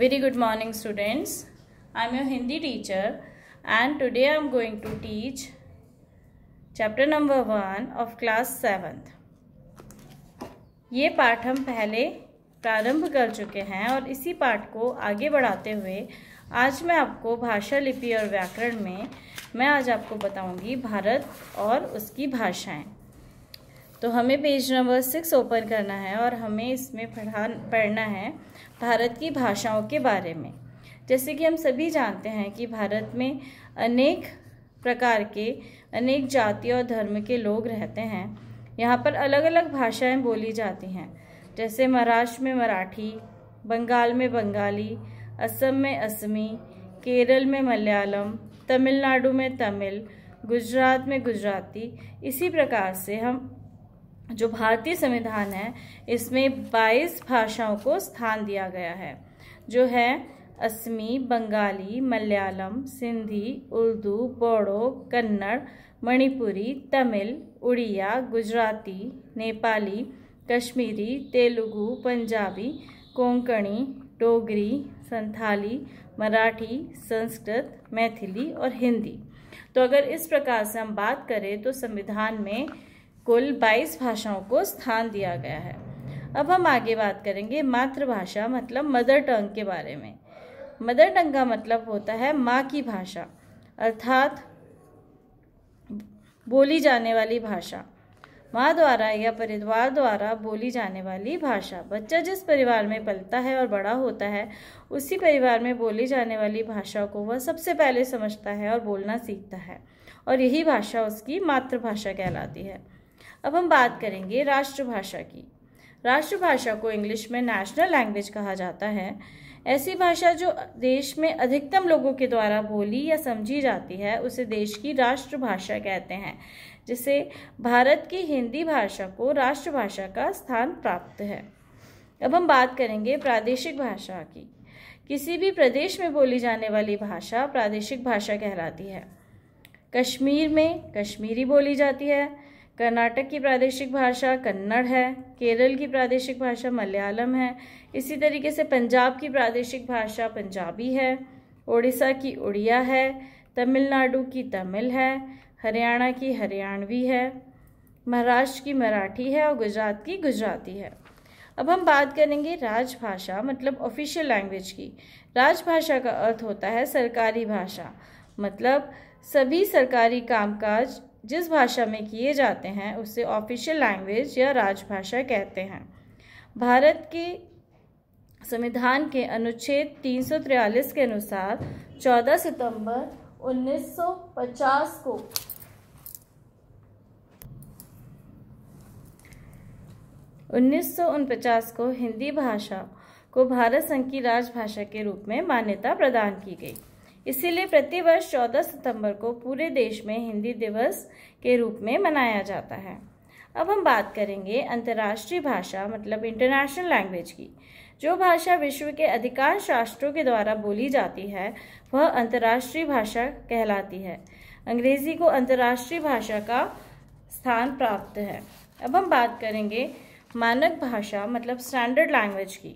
Very good morning students. I am your Hindi teacher and today I am going to teach chapter number 1 of class 7th. ये पाठ हम पहले प्रारंभ कर चुके हैं और इसी पाठ को आगे बढ़ाते हुए आज मैं आपको भाषा लिपि और व्याकरण में मैं आज आपको बताऊंगी भारत और उसकी भाषाएं तो हमें पेज नंबर सिक्स ओपन करना है और हमें इसमें पढ़ा पढ़ना है भारत की भाषाओं के बारे में जैसे कि हम सभी जानते हैं कि भारत में अनेक प्रकार के अनेक जाति और धर्म के लोग रहते हैं यहाँ पर अलग अलग भाषाएं बोली जाती हैं जैसे महाराष्ट्र में मराठी बंगाल में बंगाली असम में असमी केरल में मलयालम तमिलनाडु में तमिल गुजरात में गुजराती इसी प्रकार से हम जो भारतीय संविधान है इसमें 22 भाषाओं को स्थान दिया गया है जो है असमी बंगाली मलयालम सिंधी उर्दू बोडो कन्नड़ मणिपुरी तमिल उड़िया गुजराती नेपाली कश्मीरी तेलुगु पंजाबी कोंकणी डोगरी संथाली मराठी संस्कृत मैथिली और हिंदी तो अगर इस प्रकार से हम बात करें तो संविधान में कुल 22 भाषाओं को स्थान दिया गया है अब हम आगे बात करेंगे मातृभाषा मतलब मदर टंग के बारे में मदर टंग का मतलब होता है माँ की भाषा अर्थात बोली जाने वाली भाषा माँ द्वारा या परिवार द्वारा बोली जाने वाली भाषा बच्चा जिस परिवार में पलता है और बड़ा होता है उसी परिवार में बोली जाने वाली भाषा को वह सबसे पहले समझता है और बोलना सीखता है और यही भाषा उसकी मातृभाषा कहलाती है अब हम बात करेंगे राष्ट्रभाषा की राष्ट्रभाषा को इंग्लिश में नेशनल लैंग्वेज कहा जाता है ऐसी भाषा जो देश में अधिकतम लोगों के द्वारा बोली या समझी जाती है उसे देश की राष्ट्रभाषा कहते हैं जिसे भारत की हिंदी भाषा को राष्ट्रभाषा का स्थान प्राप्त है अब हम बात करेंगे प्रादेशिक भाषा की किसी भी प्रदेश में बोली जाने वाली भाषा प्रादेशिक भाषा कहलाती है कश्मीर में कश्मीरी बोली जाती है कर्नाटक की प्रादेशिक भाषा कन्नड़ है केरल की प्रादेशिक भाषा मलयालम है इसी तरीके से पंजाब की प्रादेशिक भाषा पंजाबी है उड़ीसा की उड़िया है तमिलनाडु की तमिल है हरियाणा की हरियाणवी है महाराष्ट्र की मराठी है और गुजरात की गुजराती है अब हम बात करेंगे राजभाषा मतलब ऑफिशियल लैंग्वेज की राजभाषा का अर्थ होता है सरकारी भाषा मतलब सभी सरकारी कामकाज जिस भाषा में किए जाते हैं उसे ऑफिशियल लैंग्वेज या राजभाषा कहते हैं भारत के संविधान के अनुच्छेद 343 के अनुसार 14 सितंबर 1950 को उन्नीस को हिंदी भाषा को भारत संघ की राजभाषा के रूप में मान्यता प्रदान की गई इसीलिए प्रतिवर्ष 14 सितंबर को पूरे देश में हिंदी दिवस के रूप में मनाया जाता है अब हम बात करेंगे अंतर्राष्ट्रीय भाषा मतलब इंटरनेशनल लैंग्वेज की जो भाषा विश्व के अधिकांश राष्ट्रों के द्वारा बोली जाती है वह अंतर्राष्ट्रीय भाषा कहलाती है अंग्रेजी को अंतर्राष्ट्रीय भाषा का स्थान प्राप्त है अब हम बात करेंगे मानक भाषा मतलब स्टैंडर्ड लैंग्वेज की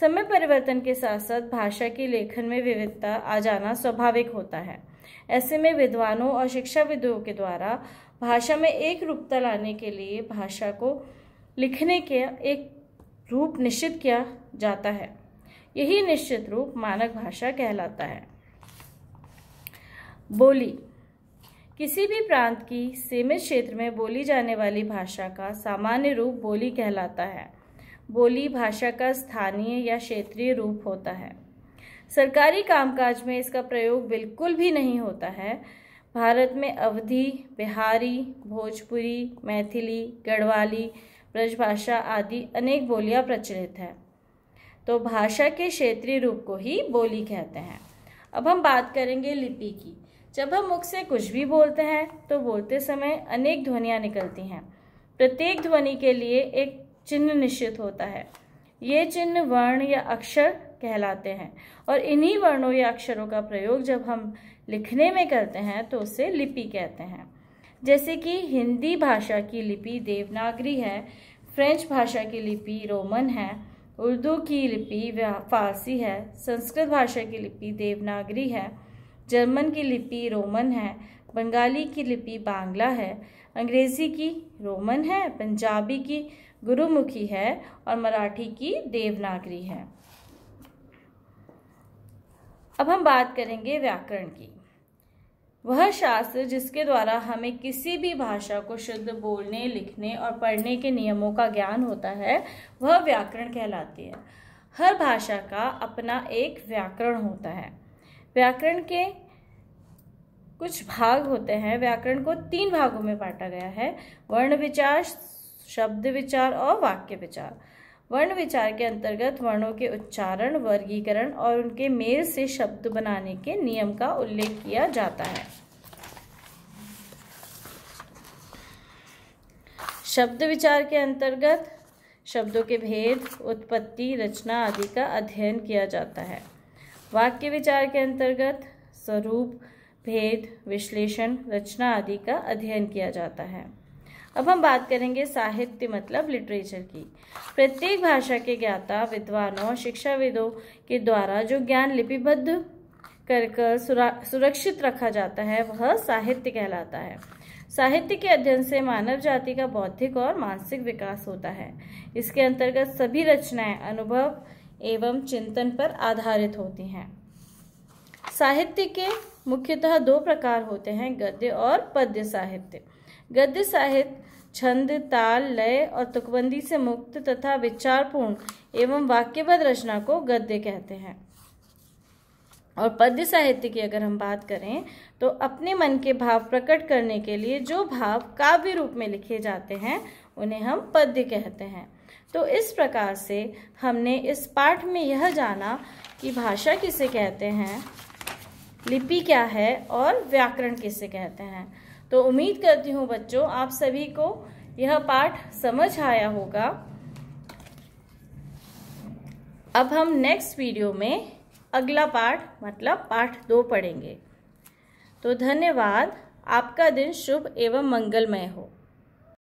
समय परिवर्तन के साथ साथ भाषा के लेखन में विविधता आ जाना स्वाभाविक होता है ऐसे में विद्वानों और शिक्षाविदों के द्वारा भाषा में एक रूपता लाने के लिए भाषा को लिखने के एक रूप निश्चित किया जाता है यही निश्चित रूप मानक भाषा कहलाता है बोली किसी भी प्रांत की सीमित क्षेत्र में बोली जाने वाली भाषा का सामान्य रूप बोली कहलाता है बोली भाषा का स्थानीय या क्षेत्रीय रूप होता है सरकारी कामकाज में इसका प्रयोग बिल्कुल भी नहीं होता है भारत में अवधि बिहारी भोजपुरी मैथिली गढ़वाली ब्रजभाषा आदि अनेक बोलियां प्रचलित हैं तो भाषा के क्षेत्रीय रूप को ही बोली कहते हैं अब हम बात करेंगे लिपि की जब हम मुख से कुछ भी बोलते हैं तो बोलते समय अनेक ध्वनियाँ निकलती हैं प्रत्येक ध्वनि के लिए एक चिन्ह निश्चित होता है ये चिन्ह वर्ण या अक्षर कहलाते हैं और इन्हीं वर्णों या अक्षरों का प्रयोग जब हम लिखने में करते हैं तो उसे लिपि कहते हैं जैसे कि हिंदी भाषा की लिपि देवनागरी है फ्रेंच भाषा की लिपि रोमन है उर्दू की लिपि फारसी है संस्कृत भाषा की लिपि देवनागरी है जर्मन की लिपि रोमन है बंगाली की लिपि बांग्ला है अंग्रेज़ी की रोमन है पंजाबी की गुरुमुखी है और मराठी की देवनागरी है अब हम बात करेंगे व्याकरण की वह शास्त्र जिसके द्वारा हमें किसी भी भाषा को शुद्ध बोलने लिखने और पढ़ने के नियमों का ज्ञान होता है वह व्याकरण कहलाती है हर भाषा का अपना एक व्याकरण होता है व्याकरण के कुछ भाग होते हैं व्याकरण को तीन भागों में बांटा गया है वर्ण विचार शब्द विचार और वाक्य विचार वर्ण विचार के अंतर्गत वर्णों के उच्चारण वर्गीकरण और उनके मेल से शब्द बनाने के नियम का उल्लेख किया जाता है शब्द विचार के अंतर्गत शब्दों के भेद उत्पत्ति रचना आदि का अध्ययन किया जाता है वाक्य विचार के अंतर्गत स्वरूप भेद विश्लेषण रचना आदि का अध्ययन किया जाता है अब हम बात करेंगे साहित्य मतलब लिटरेचर की प्रत्येक भाषा के ज्ञाता विद्वानों और शिक्षाविदों के द्वारा जो ज्ञान लिपिबद्ध कर कर सुरक्षित रखा जाता है वह साहित्य कहलाता है साहित्य के अध्ययन से मानव जाति का बौद्धिक और मानसिक विकास होता है इसके अंतर्गत सभी रचनाएं अनुभव एवं चिंतन पर आधारित होती हैं साहित्य के मुख्यतः दो प्रकार होते हैं गद्य और पद्य साहित्य गद्य साहित्य छंद ताल लय और तुकबंदी से मुक्त तथा विचारपूर्ण एवं वाक्यबद्ध रचना को गद्य कहते हैं और पद्य साहित्य की अगर हम बात करें तो अपने मन के भाव प्रकट करने के लिए जो भाव काव्य रूप में लिखे जाते हैं उन्हें हम पद्य कहते हैं तो इस प्रकार से हमने इस पाठ में यह जाना कि भाषा किसे कहते हैं लिपि क्या है और व्याकरण किसे कहते हैं तो उम्मीद करती हूँ बच्चों आप सभी को यह पाठ समझ आया होगा अब हम नेक्स्ट वीडियो में अगला पाठ मतलब पाठ दो पढ़ेंगे तो धन्यवाद आपका दिन शुभ एवं मंगलमय हो